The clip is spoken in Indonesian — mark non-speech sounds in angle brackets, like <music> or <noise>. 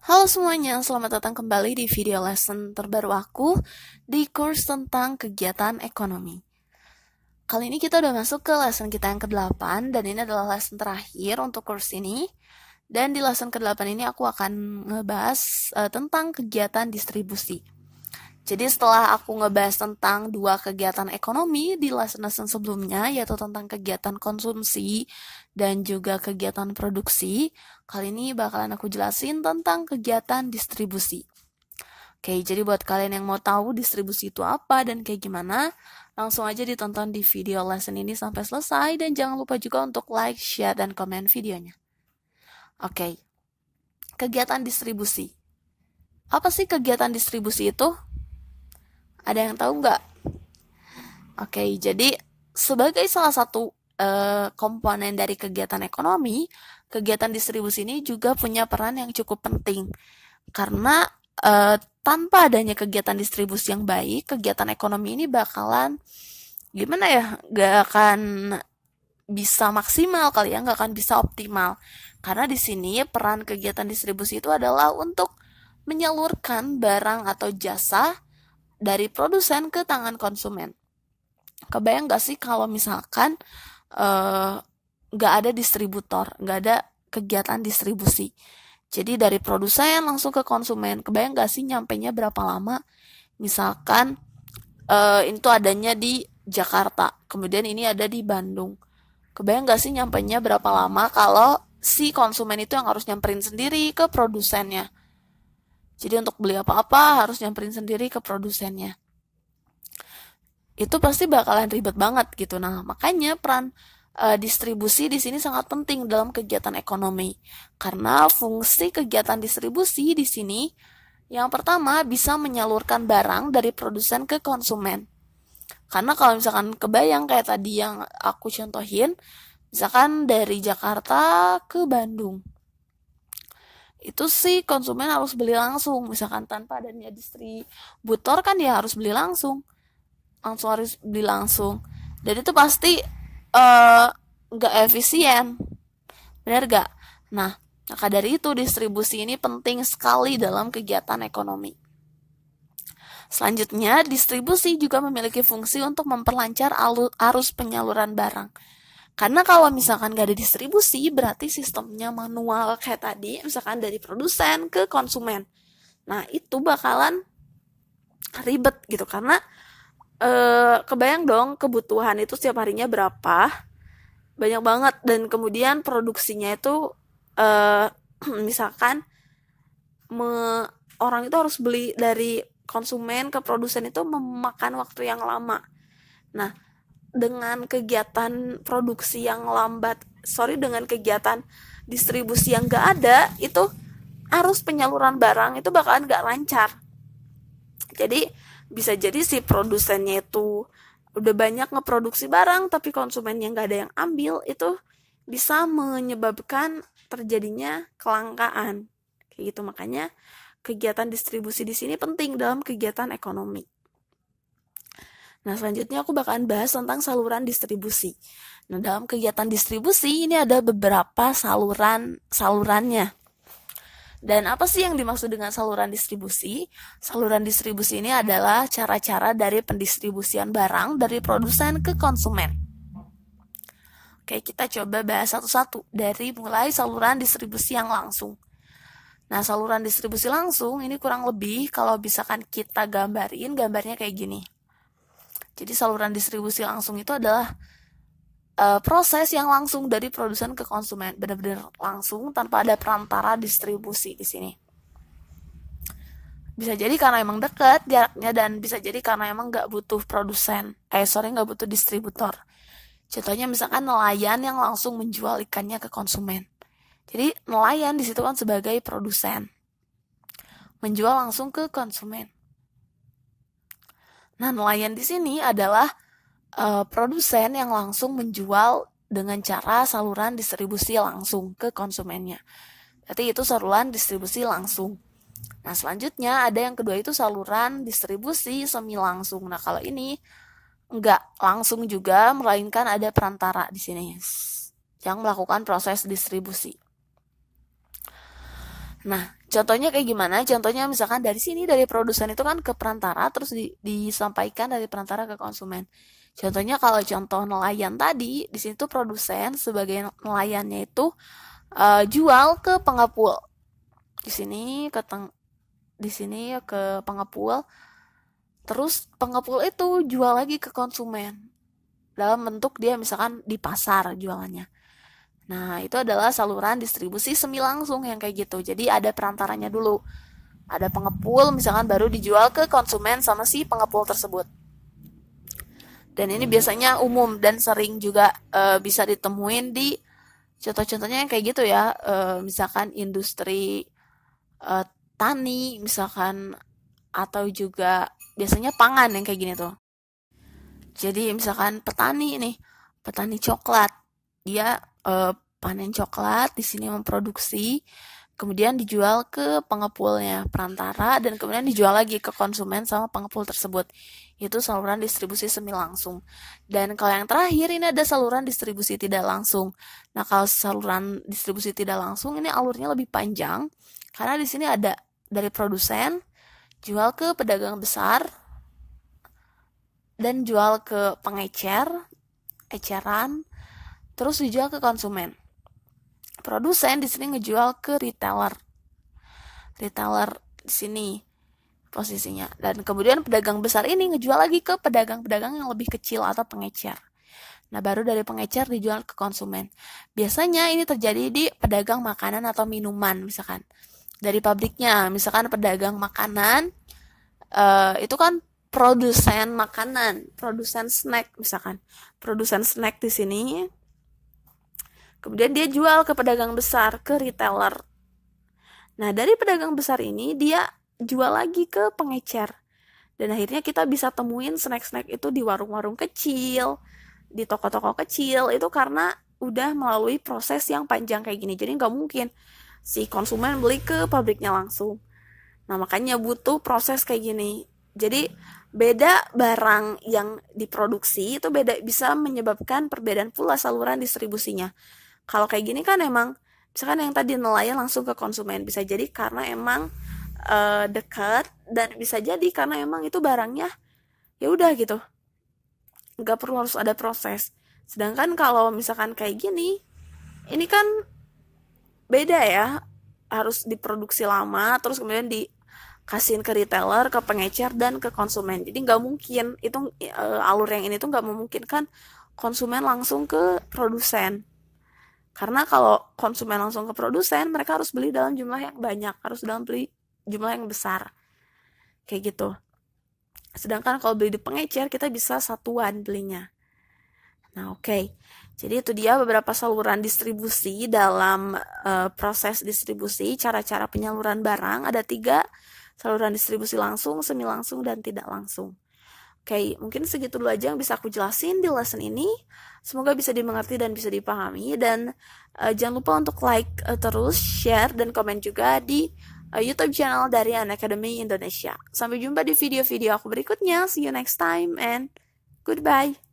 Halo semuanya, selamat datang kembali di video lesson terbaru aku di kurs tentang kegiatan ekonomi. Kali ini kita udah masuk ke lesson kita yang ke-8 dan ini adalah lesson terakhir untuk kurs ini. Dan di lesson ke-8 ini aku akan ngebahas uh, tentang kegiatan distribusi. Jadi setelah aku ngebahas tentang dua kegiatan ekonomi di lesson-lesson sebelumnya, yaitu tentang kegiatan konsumsi dan juga kegiatan produksi, kali ini bakalan aku jelasin tentang kegiatan distribusi. Oke, jadi buat kalian yang mau tahu distribusi itu apa dan kayak gimana, langsung aja ditonton di video lesson ini sampai selesai dan jangan lupa juga untuk like, share, dan komen videonya. Oke, kegiatan distribusi. Apa sih kegiatan distribusi itu? Ada yang tahu nggak? Oke, okay, jadi sebagai salah satu uh, komponen dari kegiatan ekonomi, kegiatan distribusi ini juga punya peran yang cukup penting karena uh, tanpa adanya kegiatan distribusi yang baik, kegiatan ekonomi ini bakalan gimana ya, nggak akan bisa maksimal kali ya, nggak akan bisa optimal. Karena di sini peran kegiatan distribusi itu adalah untuk menyalurkan barang atau jasa dari produsen ke tangan konsumen. Kebayang gak sih kalau misalkan nggak eh, gak ada distributor, gak ada kegiatan distribusi. Jadi dari produsen langsung ke konsumen. Kebayang gak sih nyampenya berapa lama? Misalkan uh, itu adanya di Jakarta, kemudian ini ada di Bandung. Kebayang gak sih nyampenya berapa lama kalau si konsumen itu yang harus nyamperin sendiri ke produsennya? Jadi untuk beli apa-apa harus nyamperin sendiri ke produsennya. Itu pasti bakalan ribet banget gitu. Nah, makanya peran e, distribusi di sini sangat penting dalam kegiatan ekonomi. Karena fungsi kegiatan distribusi di sini yang pertama bisa menyalurkan barang dari produsen ke konsumen. Karena kalau misalkan kebayang kayak tadi yang aku contohin, misalkan dari Jakarta ke Bandung itu sih konsumen harus beli langsung misalkan tanpa adanya distributor kan dia harus beli langsung langsung harus beli langsung dan itu pasti eh, nggak uh, efisien bener gak nah maka dari itu distribusi ini penting sekali dalam kegiatan ekonomi Selanjutnya, distribusi juga memiliki fungsi untuk memperlancar arus penyaluran barang. Karena kalau misalkan gak ada distribusi, berarti sistemnya manual kayak tadi, misalkan dari produsen ke konsumen. Nah, itu bakalan ribet gitu, karena e, kebayang dong kebutuhan itu setiap harinya berapa, banyak banget, dan kemudian produksinya itu, e, <clears throat> misalkan, me, orang itu harus beli dari konsumen ke produsen itu memakan waktu yang lama. Nah, dengan kegiatan produksi yang lambat sorry dengan kegiatan distribusi yang gak ada itu arus penyaluran barang itu bakalan gak lancar jadi bisa jadi si produsennya itu udah banyak ngeproduksi barang tapi konsumen yang gak ada yang ambil itu bisa menyebabkan terjadinya kelangkaan kayak gitu makanya kegiatan distribusi di sini penting dalam kegiatan ekonomi Nah, selanjutnya aku bakalan bahas tentang saluran distribusi. Nah, dalam kegiatan distribusi ini ada beberapa saluran salurannya. Dan apa sih yang dimaksud dengan saluran distribusi? Saluran distribusi ini adalah cara-cara dari pendistribusian barang dari produsen ke konsumen. Oke, kita coba bahas satu-satu dari mulai saluran distribusi yang langsung. Nah, saluran distribusi langsung ini kurang lebih kalau misalkan kita gambarin gambarnya kayak gini. Jadi saluran distribusi langsung itu adalah uh, proses yang langsung dari produsen ke konsumen, benar-benar langsung tanpa ada perantara distribusi di sini. Bisa jadi karena emang deket jaraknya dan bisa jadi karena emang nggak butuh produsen, eh sorry nggak butuh distributor. Contohnya misalkan nelayan yang langsung menjual ikannya ke konsumen. Jadi nelayan disitu kan sebagai produsen, menjual langsung ke konsumen. Nah, nelayan di sini adalah uh, produsen yang langsung menjual dengan cara saluran distribusi langsung ke konsumennya. Jadi itu saluran distribusi langsung. Nah, selanjutnya ada yang kedua itu saluran distribusi semi langsung. Nah, kalau ini nggak langsung juga, melainkan ada perantara di sini yang melakukan proses distribusi. Nah, contohnya kayak gimana? Contohnya misalkan dari sini dari produsen itu kan ke perantara terus di, disampaikan dari perantara ke konsumen. Contohnya kalau contoh nelayan tadi, di sini tuh produsen sebagai nelayannya itu uh, jual ke pengapul. Di sini ke teng di sini ke pengapul, Terus pengapul itu jual lagi ke konsumen dalam bentuk dia misalkan di pasar jualannya. Nah, itu adalah saluran distribusi semi langsung yang kayak gitu. Jadi ada perantaranya dulu. Ada pengepul misalkan baru dijual ke konsumen sama si pengepul tersebut. Dan ini hmm. biasanya umum dan sering juga e, bisa ditemuin di contoh-contohnya yang kayak gitu ya. E, misalkan industri e, tani misalkan atau juga biasanya pangan yang kayak gini tuh. Jadi misalkan petani nih, petani coklat, dia uh, panen coklat di sini memproduksi kemudian dijual ke pengepulnya perantara dan kemudian dijual lagi ke konsumen sama pengepul tersebut itu saluran distribusi semi langsung dan kalau yang terakhir ini ada saluran distribusi tidak langsung nah kalau saluran distribusi tidak langsung ini alurnya lebih panjang karena di sini ada dari produsen jual ke pedagang besar dan jual ke pengecer eceran terus dijual ke konsumen. Produsen di sini ngejual ke retailer. Retailer di sini posisinya. Dan kemudian pedagang besar ini ngejual lagi ke pedagang-pedagang yang lebih kecil atau pengecer. Nah, baru dari pengecer dijual ke konsumen. Biasanya ini terjadi di pedagang makanan atau minuman, misalkan. Dari pabriknya, misalkan pedagang makanan, uh, itu kan produsen makanan, produsen snack, misalkan. Produsen snack di sini Kemudian dia jual ke pedagang besar, ke retailer. Nah, dari pedagang besar ini dia jual lagi ke pengecer. Dan akhirnya kita bisa temuin snack-snack itu di warung-warung kecil, di toko-toko kecil, itu karena udah melalui proses yang panjang kayak gini. Jadi nggak mungkin si konsumen beli ke pabriknya langsung. Nah, makanya butuh proses kayak gini. Jadi beda barang yang diproduksi itu beda bisa menyebabkan perbedaan pula saluran distribusinya kalau kayak gini kan emang misalkan yang tadi nelayan langsung ke konsumen bisa jadi karena emang uh, dekat dan bisa jadi karena emang itu barangnya ya udah gitu nggak perlu harus ada proses sedangkan kalau misalkan kayak gini ini kan beda ya harus diproduksi lama terus kemudian dikasihin ke retailer ke pengecer dan ke konsumen jadi nggak mungkin itu e, alur yang ini tuh nggak memungkinkan konsumen langsung ke produsen karena kalau konsumen langsung ke produsen, mereka harus beli dalam jumlah yang banyak, harus dalam beli jumlah yang besar. Kayak gitu. Sedangkan kalau beli di pengecer, kita bisa satuan belinya. Nah, oke. Okay. Jadi itu dia beberapa saluran distribusi dalam uh, proses distribusi, cara-cara penyaluran barang. Ada tiga saluran distribusi langsung, semi langsung, dan tidak langsung okay, mungkin segitu dulu aja yang bisa aku jelasin di lesson ini. Semoga bisa dimengerti dan bisa dipahami dan uh, jangan lupa untuk like uh, terus, share dan komen juga di uh, YouTube channel dari An Academy Indonesia. Sampai jumpa di video-video aku berikutnya. See you next time and goodbye.